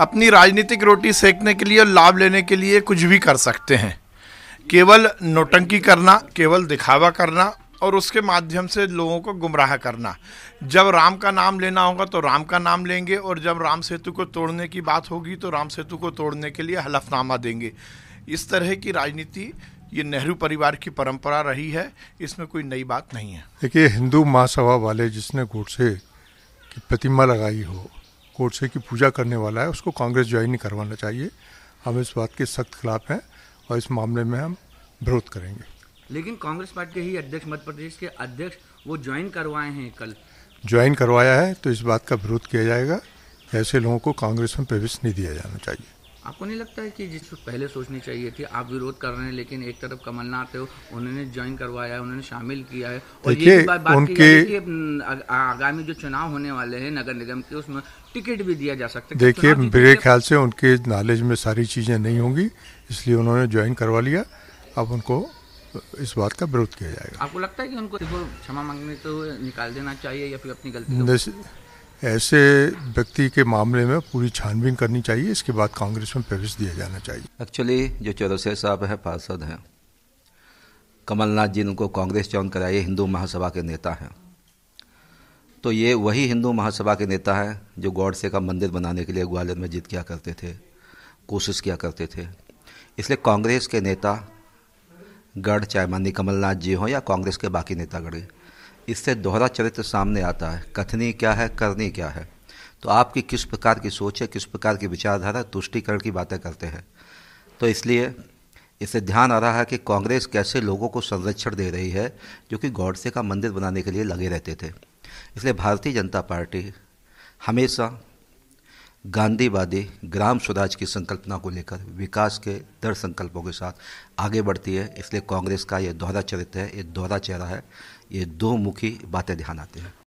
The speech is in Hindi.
अपनी राजनीतिक रोटी सेकने के लिए और लाभ लेने के लिए कुछ भी कर सकते हैं केवल नोटंकी करना केवल दिखावा करना और उसके माध्यम से लोगों को गुमराह करना जब राम का नाम लेना होगा तो राम का नाम लेंगे और जब राम सेतु को तोड़ने की बात होगी तो राम सेतु को तोड़ने के लिए हलफनामा देंगे इस तरह की राजनीति ये नेहरू परिवार की परंपरा रही है इसमें कोई नई बात नहीं है देखिए हिंदू महासभा वाले जिसने गोडसे की प्रतिमा लगाई हो गोडसे की पूजा करने वाला है उसको कांग्रेस ज्वाइन नहीं करवाना चाहिए हम इस बात के सख्त खिलाफ हैं और इस मामले में हम विरोध करेंगे लेकिन कांग्रेस पार्टी के ही अध्यक्ष मध्य प्रदेश के अध्यक्ष वो ज्वाइन करवाए हैं कल ज्वाइन करवाया है तो इस बात का विरोध किया जाएगा ऐसे लोगों को कांग्रेस में प्रवेश नहीं दिया जाना चाहिए आपको नहीं लगता है कि जिसको पहले सोचनी चाहिए थी आप विरोध कर रहे हैं लेकिन एक तरफ कमलनाथ है उन्होंने ज्वाइन करवाया है उन्होंने शामिल किया है और ये बात बात उनके आगामी जो चुनाव होने वाले हैं नगर निगम के उसमें टिकट भी दिया जा सकता है देखिए मेरे ख्याल से उनके नॉलेज में सारी चीज़ें नहीं होंगी इसलिए उन्होंने ज्वाइन करवा लिया अब उनको इस बात का विरोध किया जाएगा आपको लगता है कि उनको क्षमा मांगने तो निकाल देना चाहिए या फिर अपनी गलती तो- ऐसे व्यक्ति के मामले में पूरी छानबीन करनी चाहिए इसके बाद कांग्रेस में प्रवेश दिया जाना चाहिए एक्चुअली जो चौरसे साहब हैं पार्षद हैं कमलनाथ जी उनको कांग्रेस चयन कराइए हिंदू महासभा के नेता हैं तो ये वही हिंदू महासभा के नेता हैं जो गौडसे का मंदिर बनाने के लिए ग्वालियर में जिद किया करते थे कोशिश किया करते थे इसलिए कांग्रेस के नेता गढ़ चाहे माननीय कमलनाथ जी हों या कांग्रेस के बाकी नेतागढ़ इससे दोहरा चरित्र सामने आता है कथनी क्या है करनी क्या है तो आपकी किस प्रकार की सोच है किस प्रकार की विचारधारा तुष्टिकरण की बातें करते हैं तो इसलिए इससे ध्यान आ रहा है कि कांग्रेस कैसे लोगों को संरक्षण दे रही है जो कि गौडसे का मंदिर बनाने के लिए लगे रहते थे इसलिए भारतीय जनता पार्टी हमेशा गांधीवादी ग्राम स्वराज की संकल्पना को लेकर विकास के दृढ़ संकल्पों के साथ आगे बढ़ती है इसलिए कांग्रेस का यह दोहरा चरित्र है ये दोहरा चेहरा है ये दो मुखी बातें ध्यान आती हैं